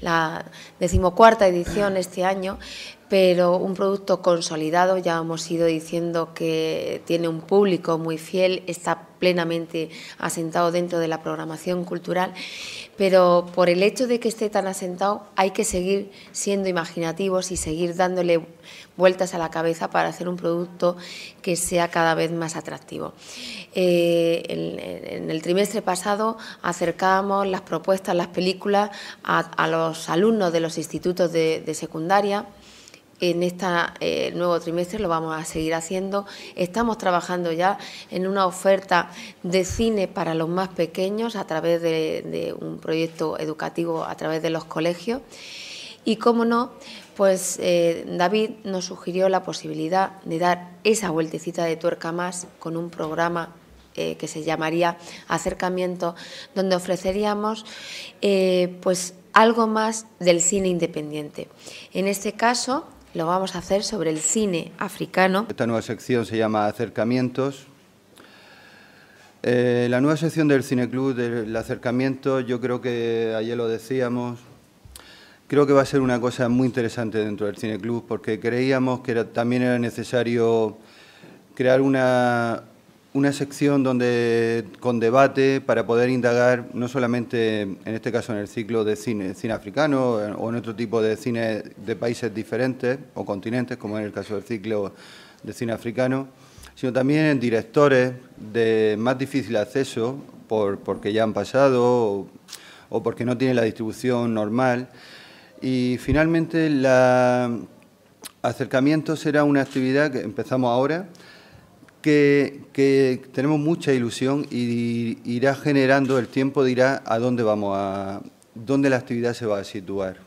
la decimocuarta edición este año, pero un producto consolidado, ya hemos ido diciendo que tiene un público muy fiel, está plenamente asentado dentro de la programación cultural, pero por el hecho de que esté tan asentado hay que seguir siendo imaginativos y seguir dándole vueltas a la cabeza para hacer un producto que sea cada vez más atractivo. Eh, en, el trimestre pasado acercábamos las propuestas, las películas a, los alumnos de los institutos de secundaria en este nuevo trimestre, lo vamos a seguir haciendo. Estamos trabajando ya en una oferta de cine para los más pequeños a través de, un proyecto educativo a través de los colegios. Y como no, pues eh, David nos sugirió la posibilidad de dar esa vueltecita de tuerca más con un programa eh, que se llamaría Acercamiento, donde ofreceríamos pues algo más del cine independiente. En este caso, lo vamos a hacer sobre el cine africano. Esta nueva sección se llama Acercamientos. Eh, la nueva sección del Cineclub, del acercamiento, yo creo que ayer lo decíamos, creo que va a ser una cosa muy interesante dentro del Cineclub porque creíamos que era, también era necesario crear una, una sección donde con debate para poder indagar no solamente en este caso en el ciclo de cine, cine africano eh, o en otro tipo de cine de países diferentes o continentes, como en el caso del ciclo de cine africano, sino también en directores de más difícil acceso porque ya han pasado o, o porque no tienen la distribución normal. Y finalmente, el acercamiento será una actividad que empezamos ahora que, que tenemos mucha ilusión y irá generando, el tiempo dirá a dónde vamos a, dónde la actividad se va a situar.